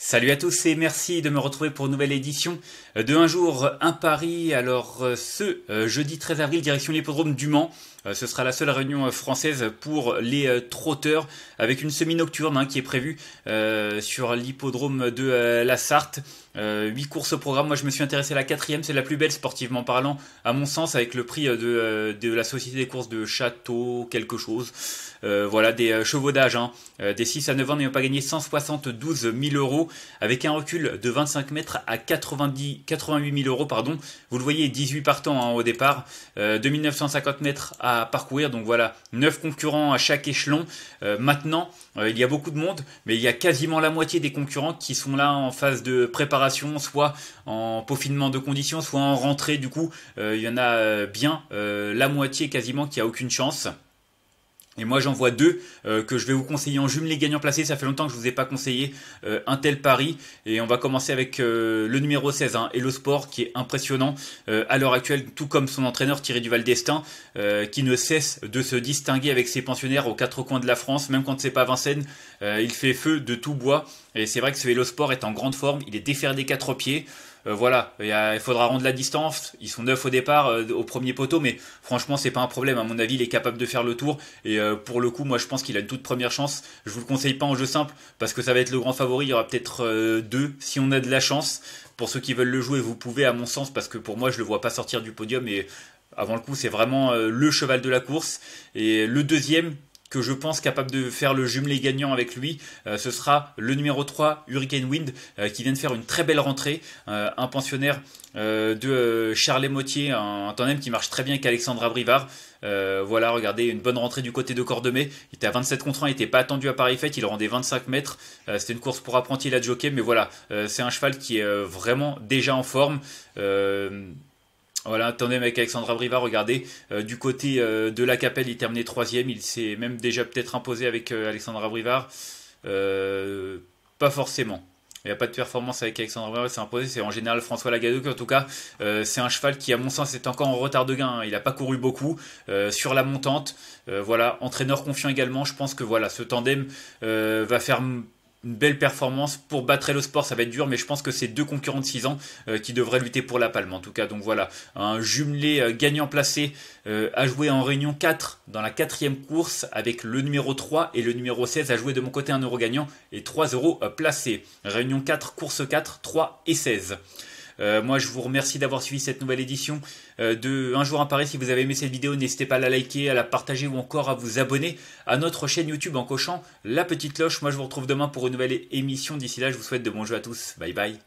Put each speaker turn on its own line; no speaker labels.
Salut à tous et merci de me retrouver pour une nouvelle édition de Un jour, un Paris. Alors euh, ce euh, jeudi 13 avril, direction l'hippodrome du Mans. Euh, ce sera la seule réunion française pour les trotteurs avec une semi-nocturne hein, qui est prévue sur l'hippodrome de la Sarthe. 8 euh, courses au programme. Moi, je me suis intéressé à la quatrième. C'est la plus belle sportivement parlant, à mon sens, avec le prix euh, euh, de, la Société des courses de Château, quelque chose. voilà, des chevaux d'âge. Hein. des 6 à 9 ans n'ayant pas gagné 172 000 euros, avec un recul de 25 mètres à 90, 88 000 euros. Pardon. Vous le voyez, 18 partants hein, au départ, 2950 mètres à parcourir. Donc voilà, 9 concurrents à chaque échelon. maintenant, il y a beaucoup de monde, mais il y a quasiment la moitié des concurrents qui sont là en phase de préparation soit en peaufinement de conditions, soit en rentrée. Du coup, euh, il y en a euh, bien euh, la moitié quasiment qui a aucune chance. Et moi j'en vois deux euh, que je vais vous conseiller en jumelé gagnant placé. Ça fait longtemps que je ne vous ai pas conseillé euh, un tel pari. Et on va commencer avec euh, le numéro 16, hein, Hello Sport, qui est impressionnant à l'heure actuelle, tout comme son entraîneur Thierry Duval d'Estaing, qui ne cesse de se distinguer avec ses pensionnaires aux quatre coins de la France, même quand c'est pas Vincennes, il fait feu de tout bois. Et c'est vrai que ce Hello Sport est en grande forme, il est déferlé des quatre pieds. Euh, voilà, il, faudra rendre la distance. Ils sont neuf au départ, euh, au premier poteau, mais franchement, c'est pas un problème. À mon avis, il est capable de faire le tour. Et euh, pour le coup, moi, je pense qu'il a une toute première chance. Je vous le conseille pas en jeu simple parce que ça va être le grand favori. Il y aura peut-être deux si on a de la chance. Pour ceux qui veulent le jouer, vous pouvez, à mon sens, parce que pour moi, je le vois pas sortir du podium et avant le coup, c'est vraiment le cheval de la course. Et le deuxième, que je pense capable de faire le jumelé gagnant avec lui, euh, ce sera le numéro 3, Hurricane Wind, euh, qui vient de faire une très belle rentrée. Euh, un pensionnaire de Charlet Mottier, un, tandem qui marche très bien avec Alexandra Brivard. voilà, regardez, une bonne rentrée du côté de Cordemais. Il était à 27 contre 1, il n'était pas attendu à Paris Fête, il rendait 25 mètres. C'était une course pour apprenti, il a jockey, mais voilà, c'est un cheval qui est vraiment déjà en forme. Voilà, tandem avec Alexandra Brivard. regardez, euh, du côté euh, de la Capelle, il terminait troisième, il s'est même déjà peut-être imposé avec euh, Alexandra Brivard. pas forcément. Il n'y a pas de performance avec Alexandra Brivard, c'est imposé, c'est en général François Lagadoc en tout cas. c'est un cheval qui, à mon sens, est encore en retard de gain. Hein. Il n'a pas couru beaucoup sur la montante. voilà, entraîneur confiant également, je pense que voilà, ce tandem va faire une belle performance. Pour battre le Sport, ça va être dur, mais je pense que c'est deux concurrents de 6 ans euh, qui devraient lutter pour la palme en tout cas. Donc voilà, un jumelé euh, gagnant placé euh, à jouer en réunion 4 dans la quatrième course avec le numéro 3 et le numéro 16 à jouer de mon côté un euro gagnant et 3 euros euh, placés. Réunion 4, course 4, 3 et 16. Euh, moi, je vous remercie d'avoir suivi cette nouvelle édition euh, de Un jour à Paris. Si vous avez aimé cette vidéo, n'hésitez pas à la liker, à la partager ou encore à vous abonner à notre chaîne YouTube en cochant la petite cloche. Moi, je vous retrouve demain pour une nouvelle émission. D'ici là, je vous souhaite de bons jeux à tous. Bye bye.